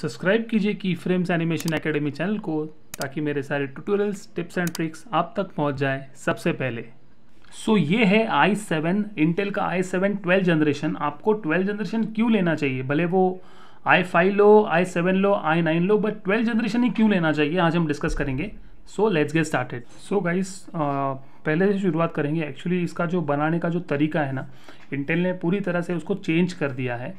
subscribe कीजिए की frames animation academy channel को ताकि मेरे सारे ट्यूटोरियल्स टिप्स एंड ट्रिक्स आप तक पहुंच जाए सबसे पहले सो so, ये है आई सेवन इंटेल का आई सेवन ट्वेल्व जनरेशन आपको ट्वेल्व जनरेशन क्यों लेना चाहिए भले वो आई फाइव लो आई सेवन लो आई नाइन लो बट ट्वेल्व जनरेशन ही क्यों लेना चाहिए आज हम डिस्कस करेंगे so let's get started so guys पहले से शुरुआत करेंगे एक्चुअली इसका जो बनाने का जो तरीका है ना इंटेल ने पूरी तरह से उसको चेंज कर दिया है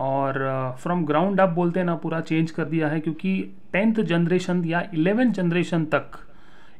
और फ्रॉम ग्राउंड अप बोलते हैं ना पूरा चेंज कर दिया है क्योंकि टेंथ जनरेशन या इलेवेंथ जनरेशन तक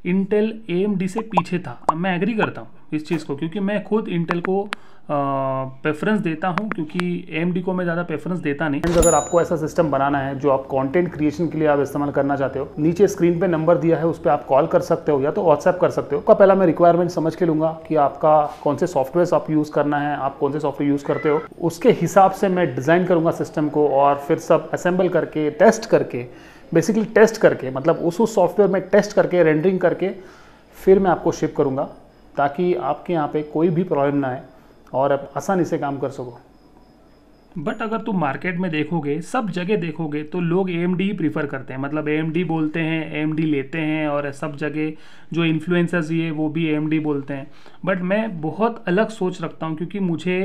इंटेल ए से पीछे था अब मैं एग्री करता हूँ इस चीज़ को क्योंकि मैं खुद इंटेल को प्रेफरेंस देता हूं क्योंकि ए को मैं ज़्यादा प्रेफरेंस देता नहीं अगर आपको ऐसा सिस्टम बनाना है जो आप कंटेंट क्रिएशन के लिए आप इस्तेमाल करना चाहते हो नीचे स्क्रीन पे नंबर दिया है उस पर आप कॉल कर सकते हो या तो व्हाट्सएप कर सकते हो का पहला मैं रिक्वायरमेंट समझ के लूँगा कि आपका कौन से सॉफ्टवेयर आप यूज़ करना है आप कौन से सॉफ्टवेयर यूज़ करते हो उसके हिसाब से मैं डिज़ाइन करूँगा सिस्टम को और फिर सब असेंबल करके टेस्ट करके बेसिकली टेस्ट करके मतलब उस उस सॉफ्टवेयर में टेस्ट करके रेंडरिंग करके फिर मैं आपको शिप करूँगा ताकि आपके यहाँ पे कोई भी प्रॉब्लम ना आए और आप आसानी से काम कर सको बट अगर तुम मार्केट में देखोगे सब जगह देखोगे तो लोग ए एम डी प्रीफर करते हैं मतलब ए एम डी बोलते हैं ए एम डी लेते हैं और सब जगह जो इन्फ्लुएंसर्स ये वो भी ए एम डी बोलते हैं बट मैं बहुत अलग सोच रखता हूँ क्योंकि मुझे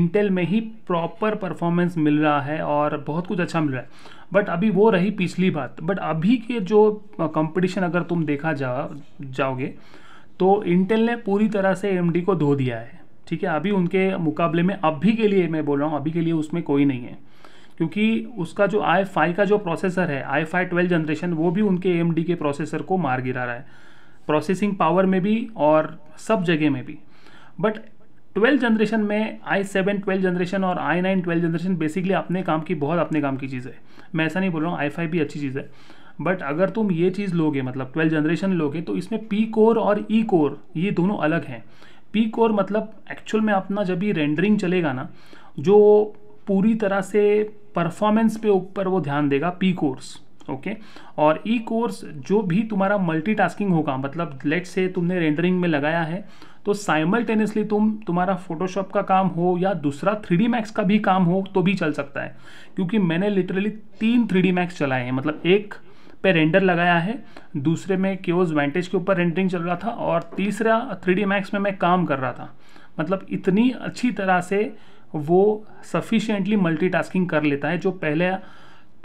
इंटेल में ही प्रॉपर परफॉर्मेंस मिल रहा है और बहुत कुछ अच्छा मिल रहा है बट अभी वो रही पिछली बात बट अभी के जो कंपटीशन अगर तुम देखा जा जाओगे तो इंटेल ने पूरी तरह से एम को धो दिया है ठीक है अभी उनके मुकाबले में अभी के लिए मैं बोल रहा हूँ अभी के लिए उसमें कोई नहीं है क्योंकि उसका जो आई फाइव का जो प्रोसेसर है आई फाइव ट्वेल्व जनरेशन वो भी उनके एम के प्रोसेसर को मार गिरा रहा है प्रोसेसिंग पावर में भी और सब जगह में भी बट ट्वेल्थ जनरेशन में आई सेवन ट्वेल्थ जनरेशन और i nine twelfth generation basically अपने काम की बहुत अपने काम की चीज़ है मैं ऐसा नहीं बोल रहा हूँ आई फाइव भी अच्छी चीज़ है बट अगर तुम ये चीज़ लोगे मतलब ट्वेल्थ जनरेशन लोगे तो इसमें पी कोर और ई e कोर ये दोनों अलग हैं पी कोर मतलब एक्चुअल में अपना जब भी रेंडरिंग चलेगा ना जो पूरी तरह से परफॉर्मेंस पे ऊपर वो ध्यान देगा पी कोर्स ओके और ई कोर्स जो भी तुम्हारा मल्टीटास्किंग होगा मतलब लेट से तुमने रेंडरिंग में लगाया है तो साइमल्टेनियसली तुम तुम्हारा फोटोशॉप का काम हो या दूसरा थ्री डी मैक्स का भी काम हो तो भी चल सकता है क्योंकि मैंने लिटरली तीन थ्री डी मैक्स चलाए हैं मतलब एक पे रेंडर लगाया है दूसरे में क्योज वेंटेज के ऊपर रेंडरिंग चल रहा था और तीसरा थ्री मैक्स में मैं काम कर रहा था मतलब इतनी अच्छी तरह से वो सफिशेंटली मल्टीटास्किंग कर लेता है जो पहले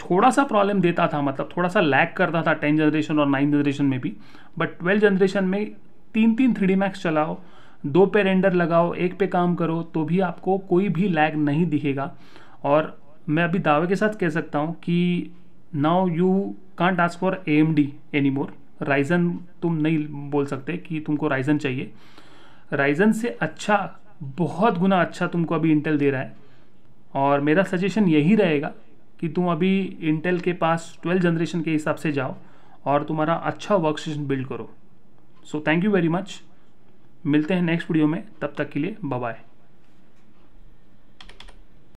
थोड़ा सा प्रॉब्लम देता था मतलब थोड़ा सा लैग करता था टेंथ जनरेशन और नाइन्थ जनरेशन में भी बट ट्वेल्थ जनरेशन में तीन तीन थ्री मैक्स चलाओ दो पे रेंडर लगाओ एक पे काम करो तो भी आपको कोई भी लैग नहीं दिखेगा और मैं अभी दावे के साथ कह सकता हूँ कि now you can't ask for A M D any more Ryzen तुम नहीं बोल सकते कि तुमको राइजन चाहिए राइजन से अच्छा बहुत गुना अच्छा तुमको अभी इंटेल दे रहा है और मेरा सजेशन यही रहेगा कि तुम अभी इंटेल के पास ट्वेल्थ जनरेशन के हिसाब से जाओ और तुम्हारा अच्छा वर्क स्टेशन बिल्ड करो so thank you very much मिलते हैं नेक्स्ट वीडियो में तब तक के लिए बाय